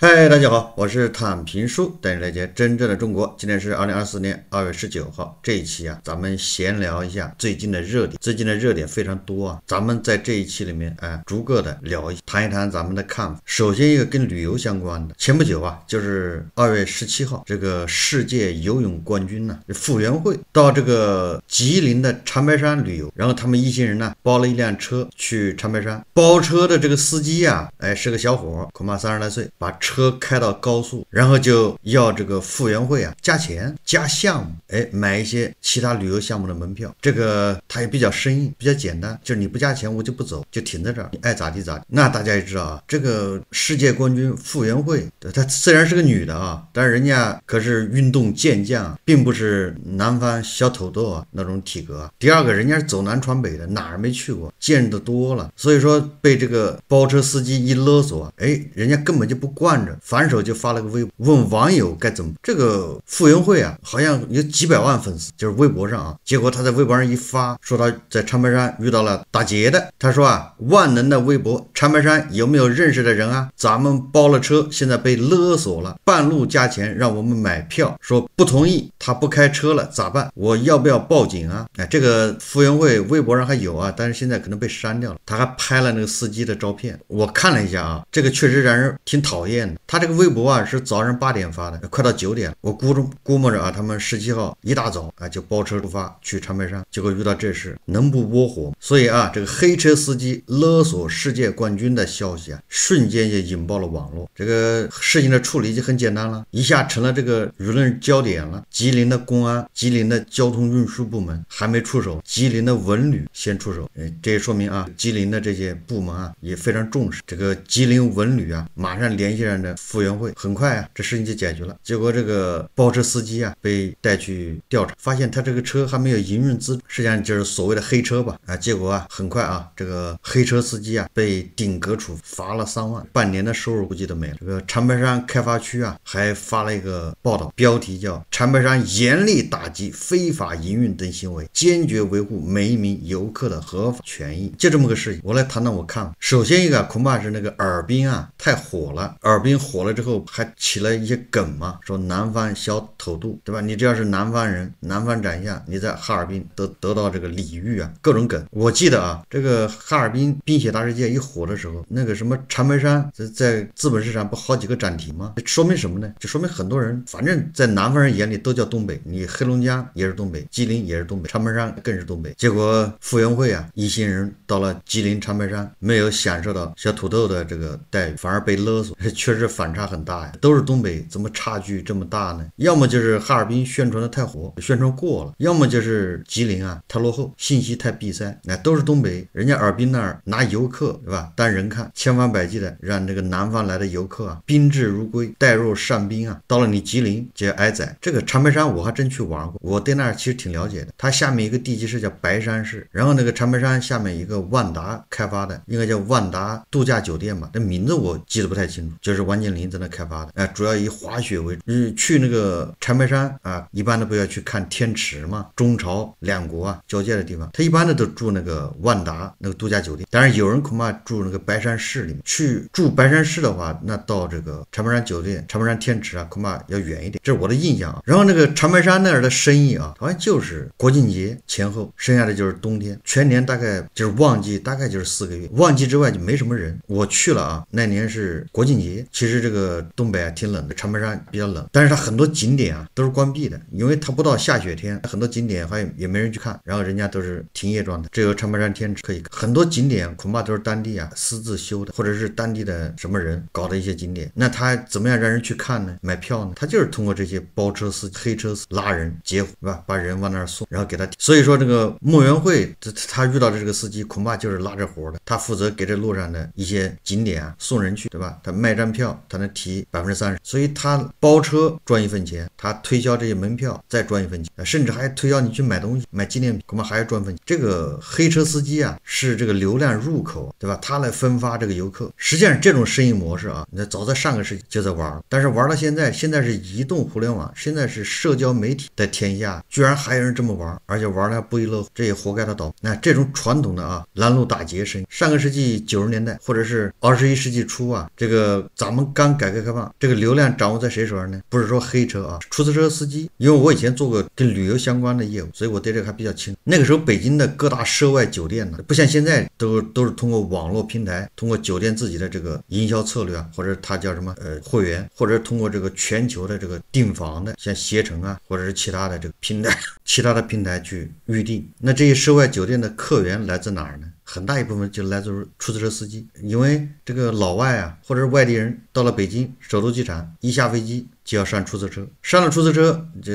嗨，大家好，我是坦平叔，带你了解真正的中国。今天是二零二四年二月十九号，这一期啊，咱们闲聊一下最近的热点。最近的热点非常多啊，咱们在这一期里面，哎，逐个的聊一谈一谈咱们的看法。首先一个跟旅游相关的，前不久啊，就是二月十七号，这个世界游泳冠军呢傅园慧到这个吉林的长白山旅游，然后他们一行人呢包了一辆车去长白山，包车的这个司机啊，哎，是个小伙，恐怕三十来岁，把。车开到高速，然后就要这个傅园慧啊，加钱加项目，哎，买一些其他旅游项目的门票，这个。还比较生硬，比较简单，就是你不加钱我就不走，就停在这儿，你爱咋地咋。地。那大家也知道啊，这个世界冠军傅园慧，她虽然是个女的啊，但是人家可是运动健将，并不是南方小土豆啊那种体格。第二个人家是走南闯北的，哪儿没去过，见的多了，所以说被这个包车司机一勒索，哎，人家根本就不惯着，反手就发了个微博问网友该怎么。这个傅园慧啊，好像有几百万粉丝，就是微博上啊，结果她在微博上一发。说他在长白山遇到了打劫的。他说啊，万能的微博，长白山有没有认识的人啊？咱们包了车，现在被勒索了，半路加钱让我们买票，说不同意他不开车了咋办？我要不要报警啊？哎，这个傅园慧微博上还有啊，但是现在可能被删掉了。他还拍了那个司机的照片，我看了一下啊，这个确实让人挺讨厌的。他这个微博啊是早上八点发的，快到九点了，我估着估摸着啊，他们十七号一大早啊就包车出发去长白山，结果遇到这。这是能不窝火？所以啊，这个黑车司机勒索世界冠军的消息啊，瞬间就引爆了网络。这个事情的处理就很简单了，一下成了这个舆论焦点了。吉林的公安、吉林的交通运输部门还没出手，吉林的文旅先出手。哎，这也说明啊，吉林的这些部门啊也非常重视这个吉林文旅啊，马上联系上这傅园慧，很快啊，这事情就解决了。结果这个包车司机啊被带去调查，发现他这个车还没有营运资，实际上就是。所谓的黑车吧，啊，结果啊，很快啊，这个黑车司机啊，被顶格处罚了三万，半年的收入估计都没了。这个长白山开发区啊，还发了一个报道，标题叫《长白山严厉打击非法营运等行为，坚决维护每一名游客的合法权益》。就这么个事情，我来谈谈我看首先一个，恐怕是那个尔滨啊太火了，尔滨火了之后还起了一些梗嘛，说南方小土肚，对吧？你只要是南方人，南方长相，你在哈尔滨得得到这个。李煜啊，各种梗。我记得啊，这个哈尔滨冰雪大世界一火的时候，那个什么长白山在在资本市场不好几个涨停吗？说明什么呢？就说明很多人，反正，在南方人眼里都叫东北，你黑龙江也是东北，吉林也是东北，长白山更是东北。结果傅园慧啊，一行人到了吉林长白山，没有享受到小土豆的这个待遇，反而被勒索，确实反差很大呀。都是东北，怎么差距这么大呢？要么就是哈尔滨宣传的太火，宣传过了；要么就是吉林啊，太落。后。信息太闭塞，那都是东北，人家哈尔滨那儿拿游客对吧当人看，千方百计的让这个南方来的游客啊宾至如归，带入上宾啊。到了你吉林就挨宰。这个长白山我还真去玩过，我对那儿其实挺了解的。它下面一个地级市叫白山市，然后那个长白山下面一个万达开发的，应该叫万达度假酒店吧？那名字我记得不太清楚，就是王健林在那开发的。哎，主要以滑雪为。主。去那个长白山啊，一般都不要去看天池嘛，中朝两国啊交。的地方，他一般的都住那个万达那个度假酒店，但是有人恐怕住那个白山市里面。去住白山市的话，那到这个长白山酒店、长白山天池啊，恐怕要远一点。这是我的印象啊。然后那个长白山那儿的生意啊，好像就是国庆节前后，剩下的就是冬天，全年大概就是旺季，大概就是四个月，旺季之外就没什么人。我去了啊，那年是国庆节，其实这个东北啊挺冷的，长白山比较冷，但是它很多景点啊都是关闭的，因为它不到下雪天，很多景点好像也没人去看，然后人。人家都是停业状态，只有长白山天池可以很多景点恐怕都是当地啊私自修的，或者是当地的什么人搞的一些景点。那他怎么样让人去看呢？买票呢？他就是通过这些包车司、黑车司拉人接活，对吧？把人往那儿送，然后给他。所以说这个莫元会，他他遇到的这个司机恐怕就是拉着活的。他负责给这路上的一些景点啊送人去，对吧？他卖站票，他能提百分之三十，所以他包车赚一份钱，他推销这些门票再赚一份钱，甚至还推销你去买东西、买纪念品，恐怕。还要赚分，这个黑车司机啊，是这个流量入口，对吧？他来分发这个游客。实际上，这种生意模式啊，那早在上个世纪就在玩了，但是玩到现在，现在是移动互联网，现在是社交媒体的天下，居然还有人这么玩，而且玩的还不亦乐乎，这也活该他倒。那这种传统的啊，拦路打劫生意，上个世纪九十年代或者是二十一世纪初啊，这个咱们刚改革开放，这个流量掌握在谁手上呢？不是说黑车啊，出租车司机，因为我以前做过跟旅游相关的业务，所以我对这个还比较清。那那个时候，北京的各大涉外酒店呢，不像现在都都是通过网络平台，通过酒店自己的这个营销策略啊，或者它叫什么呃货源，或者通过这个全球的这个订房的，像携程啊，或者是其他的这个平台，其他的平台去预订。那这些涉外酒店的客源来自哪儿呢？很大一部分就来自于出租车司机，因为这个老外啊，或者是外地人到了北京首都机场一下飞机就要上出租车，上了出租车就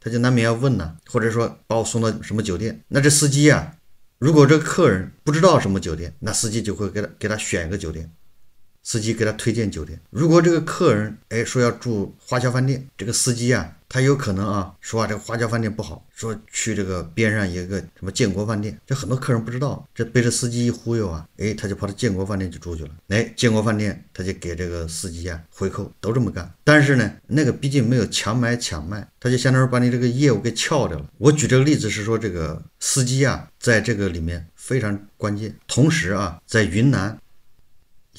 他就难免要问呐，或者说把我送到什么酒店？那这司机啊，如果这客人不知道什么酒店，那司机就会给他给他选一个酒店。司机给他推荐酒店，如果这个客人哎说要住花桥饭店，这个司机啊，他有可能啊，说啊这个花桥饭店不好，说去这个边上一个什么建国饭店。这很多客人不知道，这被这司机一忽悠啊，哎，他就跑到建国饭店去住去了。哎，建国饭店他就给这个司机啊回扣，都这么干。但是呢，那个毕竟没有强买强卖，他就相当于把你这个业务给撬掉了。我举这个例子是说，这个司机啊，在这个里面非常关键。同时啊，在云南。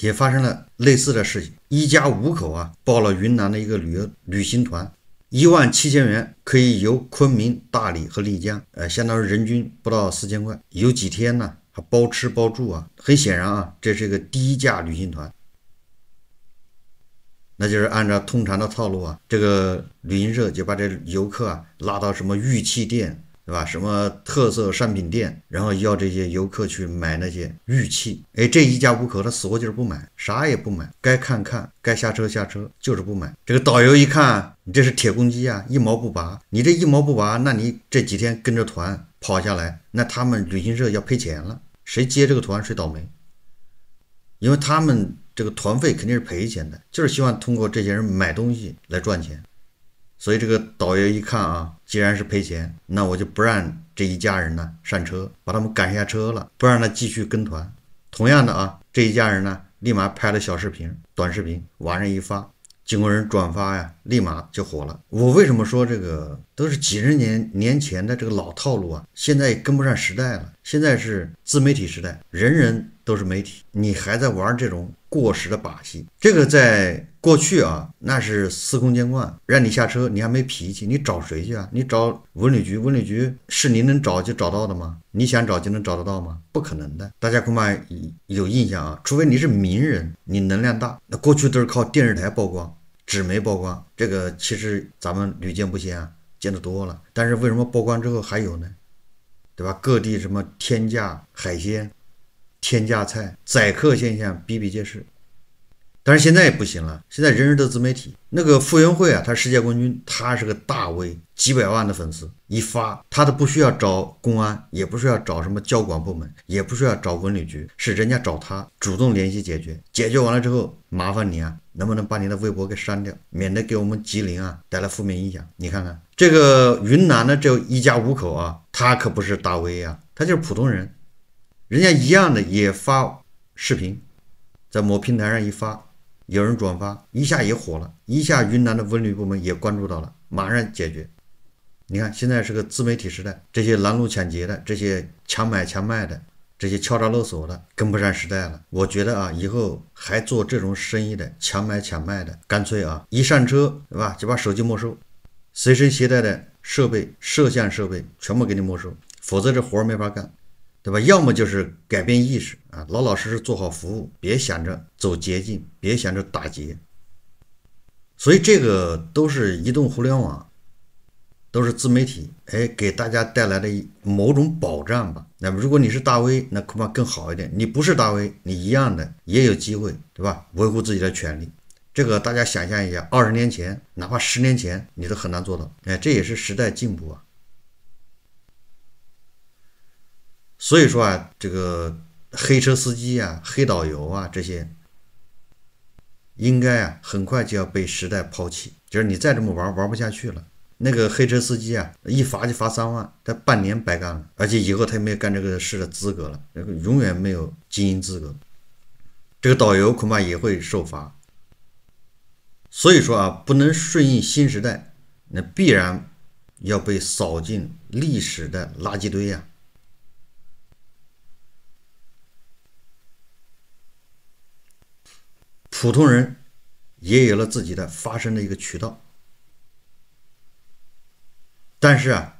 也发生了类似的事情，一家五口啊报了云南的一个旅游旅行团，一万七千元可以游昆明、大理和丽江，呃，相当于人均不到四千块，游几天呢？还包吃包住啊！很显然啊，这是一个低价旅行团，那就是按照通常的套路啊，这个旅行社就把这游客啊拉到什么玉器店。对吧？什么特色商品店，然后要这些游客去买那些玉器。哎，这一家五口他死活就是不买，啥也不买，该看看该下车下车，就是不买。这个导游一看，你这是铁公鸡啊，一毛不拔。你这一毛不拔，那你这几天跟着团跑下来，那他们旅行社要赔钱了。谁接这个团谁倒霉，因为他们这个团费肯定是赔钱的，就是希望通过这些人买东西来赚钱。所以这个导游一看啊，既然是赔钱，那我就不让这一家人呢上车，把他们赶下车了，不让他继续跟团。同样的啊，这一家人呢，立马拍了小视频、短视频，网上一发，经过人转发呀，立马就火了。我为什么说这个都是几十年年前的这个老套路啊？现在跟不上时代了。现在是自媒体时代，人人都是媒体，你还在玩这种过时的把戏，这个在。过去啊，那是司空见惯。让你下车，你还没脾气，你找谁去啊？你找文旅局，文旅局是你能找就找到的吗？你想找就能找得到吗？不可能的。大家恐怕有印象啊，除非你是名人，你能量大。那过去都是靠电视台曝光、纸媒曝光，这个其实咱们屡见不鲜啊，见得多了。但是为什么曝光之后还有呢？对吧？各地什么天价海鲜、天价菜、宰客现象比比皆是。但是现在也不行了。现在人人都自媒体。那个傅园慧啊，她世界冠军，她是个大 V，几百万的粉丝。一发，她都不需要找公安，也不需要找什么交管部门，也不需要找文旅局，是人家找她主动联系解决。解决完了之后，麻烦你啊，能不能把你的微博给删掉，免得给我们吉林啊带来负面影响。你看看这个云南的这一家五口啊，他可不是大 V 啊，他就是普通人，人家一样的也发视频，在某平台上一发。有人转发一下也火了一下，云南的文旅部门也关注到了，马上解决。你看现在是个自媒体时代，这些拦路抢劫的、这些强买强卖的、这些敲诈勒索的，跟不上时代了。我觉得啊，以后还做这种生意的、强买强卖的，干脆啊，一上车对吧，就把手机没收，随身携带的设备、摄像设备全部给你没收，否则这活没法干，对吧？要么就是改变意识。啊，老老实实做好服务，别想着走捷径，别想着打劫。所以这个都是移动互联网，都是自媒体，哎，给大家带来的某种保障吧。那么如果你是大 V，那恐怕更好一点。你不是大 V，你一样的也有机会，对吧？维护自己的权利，这个大家想象一下，二十年前，哪怕十年前，你都很难做到。哎，这也是时代进步啊。所以说啊，这个。黑车司机啊，黑导游啊，这些应该啊，很快就要被时代抛弃。就是你再这么玩，玩不下去了。那个黑车司机啊，一罚就罚三万，他半年白干了，而且以后他也没有干这个事的资格了，永远没有经营资格。这个导游恐怕也会受罚。所以说啊，不能顺应新时代，那必然要被扫进历史的垃圾堆呀。普通人也有了自己的发声的一个渠道，但是啊，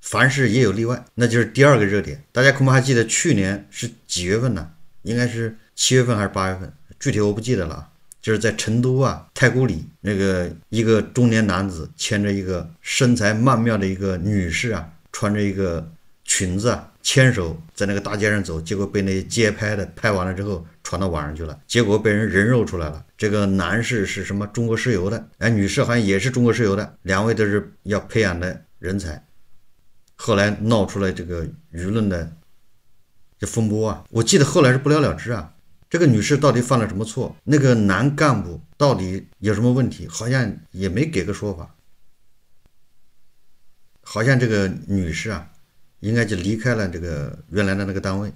凡事也有例外，那就是第二个热点，大家恐怕还记得去年是几月份呢？应该是七月份还是八月份？具体我不记得了就是在成都啊，太古里那个一个中年男子牵着一个身材曼妙的一个女士啊，穿着一个裙子。啊，牵手在那个大街上走，结果被那街拍的拍完了之后传到网上去了，结果被人人肉出来了。这个男士是什么中国石油的，哎，女士好像也是中国石油的，两位都是要培养的人才，后来闹出了这个舆论的这风波啊。我记得后来是不了了之啊。这个女士到底犯了什么错？那个男干部到底有什么问题？好像也没给个说法。好像这个女士啊。应该就离开了这个原来的那个单位，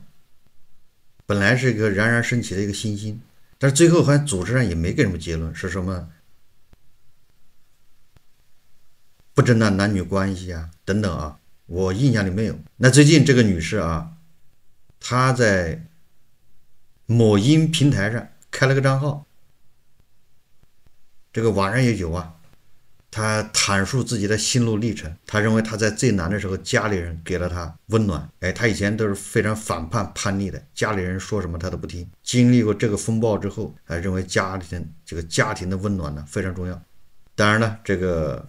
本来是一个冉冉升起的一个新星，但是最后好像组织上也没给什么结论，是什么不正当男女关系啊等等啊，我印象里没有。那最近这个女士啊，她在某音平台上开了个账号，这个网上也有啊。他阐述自己的心路历程，他认为他在最难的时候，家里人给了他温暖。哎，他以前都是非常反叛、叛逆的，家里人说什么他都不听。经历过这个风暴之后，他认为家庭这个家庭的温暖呢非常重要。当然了，这个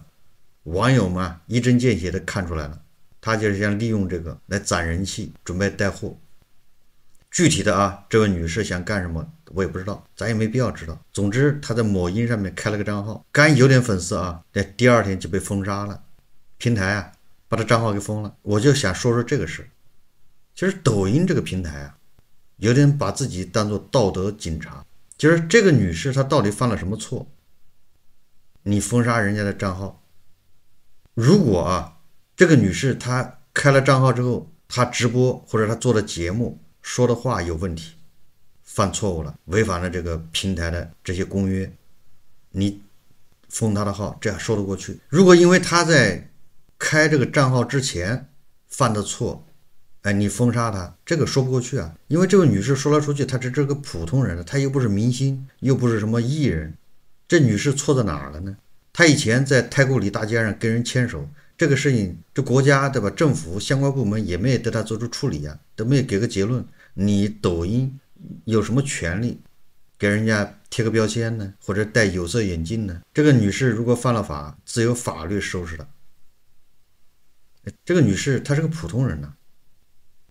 网友们一针见血的看出来了，他就是想利用这个来攒人气，准备带货。具体的啊，这位女士想干什么？我也不知道，咱也没必要知道。总之，他在某音上面开了个账号，刚有点粉丝啊，那第二天就被封杀了。平台啊，把他账号给封了。我就想说说这个事。其实抖音这个平台啊，有点把自己当做道德警察。就是这个女士她到底犯了什么错？你封杀人家的账号？如果啊，这个女士她开了账号之后，她直播或者她做的节目说的话有问题？犯错误了，违反了这个平台的这些公约，你封他的号，这样说得过去。如果因为他在开这个账号之前犯的错，哎，你封杀他，这个说不过去啊。因为这位女士说来说去，她只是个普通人，她又不是明星，又不是什么艺人。这女士错在哪儿了呢？她以前在太古里大街上跟人牵手，这个事情，这国家对吧？政府相关部门也没有对她做出处理啊，都没有给个结论。你抖音。有什么权利给人家贴个标签呢，或者戴有色眼镜呢？这个女士如果犯了法，自有法律收拾她。这个女士她是个普通人呐，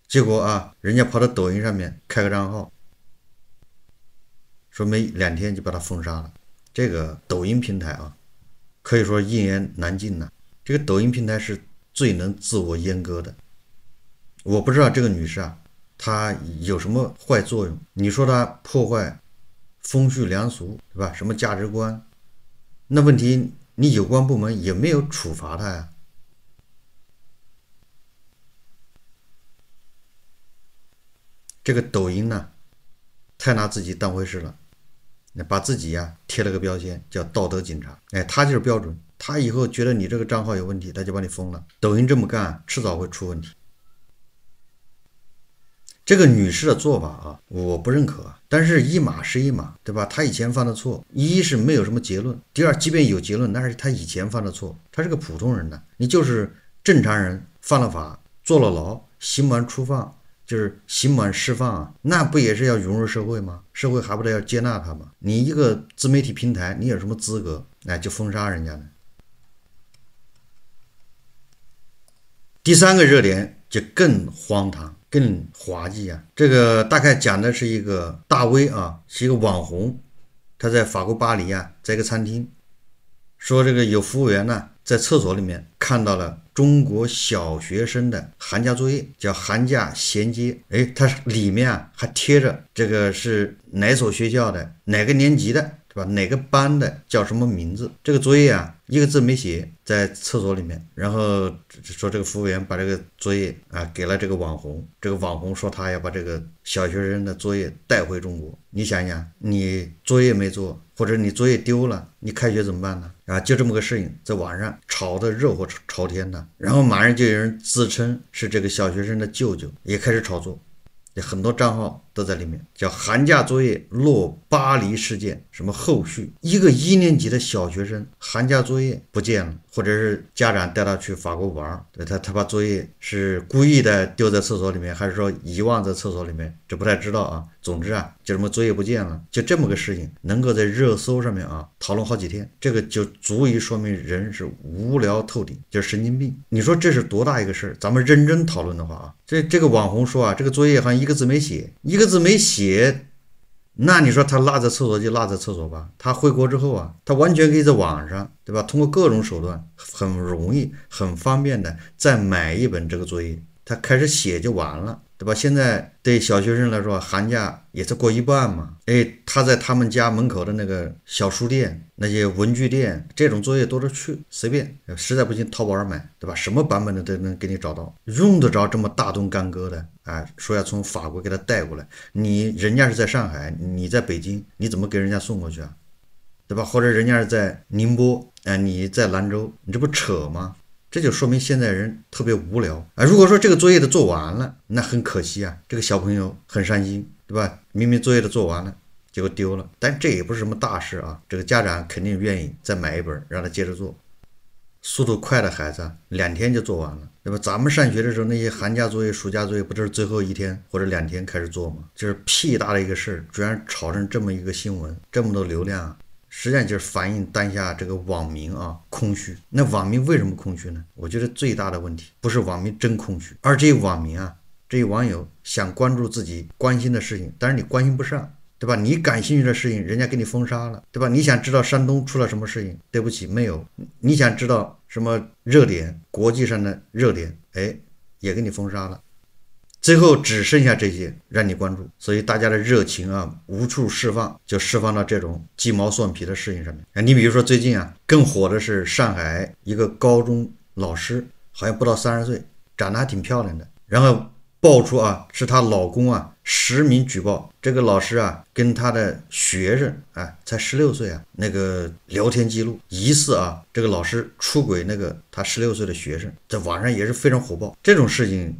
结果啊，人家跑到抖音上面开个账号，说没两天就把她封杀了。这个抖音平台啊，可以说一言难尽呐。这个抖音平台是最能自我阉割的。我不知道这个女士啊。它有什么坏作用？你说它破坏风序良俗，对吧？什么价值观？那问题，你有关部门也没有处罚他呀。这个抖音呢，太拿自己当回事了，把自己呀贴了个标签叫道德警察。哎，他就是标准，他以后觉得你这个账号有问题，他就把你封了。抖音这么干，迟早会出问题。这个女士的做法啊，我不认可。但是，一码是一码，对吧？她以前犯的错，一是没有什么结论；第二，即便有结论，那是她以前犯的错。她是个普通人呢，你就是正常人犯了法，坐了牢，刑满出放，就是刑满释放，啊，那不也是要融入社会吗？社会还不得要接纳他吗？你一个自媒体平台，你有什么资格，哎，就封杀人家呢？第三个热点就更荒唐。更滑稽啊！这个大概讲的是一个大 V 啊，是一个网红，他在法国巴黎啊，在一个餐厅，说这个有服务员呢，在厕所里面看到了中国小学生的寒假作业，叫寒假衔接，哎，它里面啊还贴着这个是哪所学校的哪个年级的。对吧？哪个班的叫什么名字？这个作业啊，一个字没写，在厕所里面。然后说这个服务员把这个作业啊给了这个网红，这个网红说他要把这个小学生的作业带回中国。你想想，你作业没做，或者你作业丢了，你开学怎么办呢？啊，就这么个事情，在网上炒得热火朝天的。然后马上就有人自称是这个小学生的舅舅，也开始炒作，很多账号。都在里面，叫寒假作业落巴黎事件，什么后续？一个一年级的小学生寒假作业不见了，或者是家长带他去法国玩，他他把作业是故意的丢在厕所里面，还是说遗忘在厕所里面，这不太知道啊。总之啊，就什么作业不见了，就这么个事情，能够在热搜上面啊讨论好几天，这个就足以说明人是无聊透顶，就是神经病。你说这是多大一个事儿？咱们认真讨论的话啊，这这个网红说啊，这个作业好像一个字没写，一个。个字没写，那你说他落在厕所就落在厕所吧。他回国之后啊，他完全可以在网上，对吧？通过各种手段，很容易、很方便的再买一本这个作业，他开始写就完了。对吧？现在对小学生来说，寒假也是过一半嘛。哎，他在他们家门口的那个小书店、那些文具店，这种作业多着去，随便。实在不行，淘宝上买，对吧？什么版本的都能给你找到。用得着这么大动干戈的啊？说要从法国给他带过来，你人家是在上海，你在北京，你怎么给人家送过去啊？对吧？或者人家是在宁波，哎，你在兰州，你这不扯吗？这就说明现在人特别无聊啊！如果说这个作业都做完了，那很可惜啊，这个小朋友很伤心，对吧？明明作业都做完了，结果丢了，但这也不是什么大事啊。这个家长肯定愿意再买一本让他接着做。速度快的孩子，两天就做完了，对吧？咱们上学的时候，那些寒假作业、暑假作业，不都是最后一天或者两天开始做吗？就是屁大的一个事儿，居然炒成这么一个新闻，这么多流量。实际上就是反映当下这个网民啊空虚。那网民为什么空虚呢？我觉得最大的问题不是网民真空虚，而这些网民啊，这些网友想关注自己关心的事情，但是你关心不上，对吧？你感兴趣的事情，人家给你封杀了，对吧？你想知道山东出了什么事情，对不起，没有。你想知道什么热点，国际上的热点，哎，也给你封杀了。最后只剩下这些让你关注，所以大家的热情啊无处释放，就释放到这种鸡毛蒜皮的事情上面啊。你比如说最近啊，更火的是上海一个高中老师，好像不到三十岁，长得还挺漂亮的。然后爆出啊，是她老公啊实名举报这个老师啊跟他的学生啊才十六岁啊那个聊天记录，疑似啊这个老师出轨那个他十六岁的学生，在网上也是非常火爆这种事情。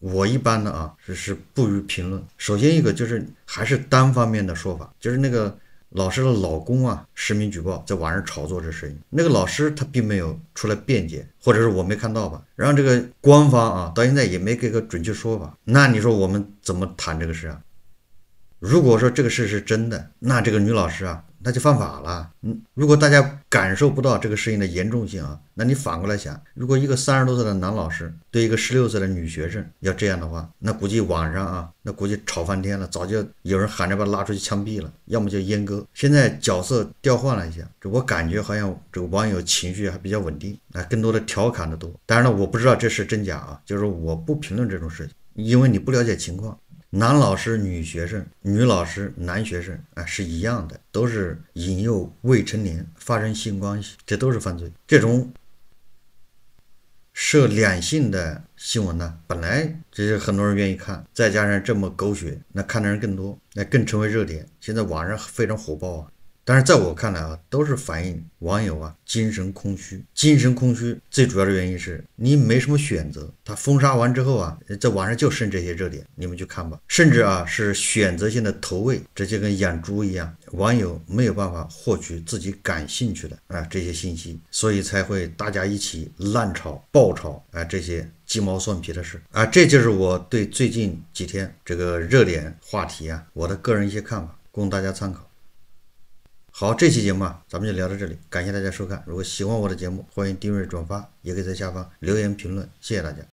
我一般的啊是是不予评论。首先一个就是还是单方面的说法，就是那个老师的老公啊实名举报在网上炒作这事情，那个老师他并没有出来辩解，或者是我没看到吧？然后这个官方啊到现在也没给个准确说法，那你说我们怎么谈这个事啊？如果说这个事是真的，那这个女老师啊。那就犯法了，嗯，如果大家感受不到这个事情的严重性啊，那你反过来想，如果一个三十多岁的男老师对一个十六岁的女学生要这样的话，那估计网上啊，那估计吵翻天了，早就有人喊着把他拉出去枪毙了，要么就阉割。现在角色调换了一下，这我感觉好像这个网友情绪还比较稳定，啊，更多的调侃的多。当然了，我不知道这是真假啊，就是我不评论这种事情，因为你不了解情况。男老师女学生，女老师男学生，啊是一样的，都是引诱未成年发生性关系，这都是犯罪。这种涉两性的新闻呢，本来这是很多人愿意看，再加上这么狗血，那看的人更多，那更成为热点。现在网上非常火爆啊。但是在我看来啊，都是反映网友啊精神空虚。精神空虚最主要的原因是，你没什么选择。他封杀完之后啊，在网上就剩这些热点，你们去看吧。甚至啊，是选择性的投喂，直接跟养猪一样，网友没有办法获取自己感兴趣的啊这些信息，所以才会大家一起烂炒、爆炒啊这些鸡毛蒜皮的事啊。这就是我对最近几天这个热点话题啊，我的个人一些看法，供大家参考。好，这期节目啊，咱们就聊到这里。感谢大家收看。如果喜欢我的节目，欢迎订阅、转发，也可以在下方留言评论。谢谢大家。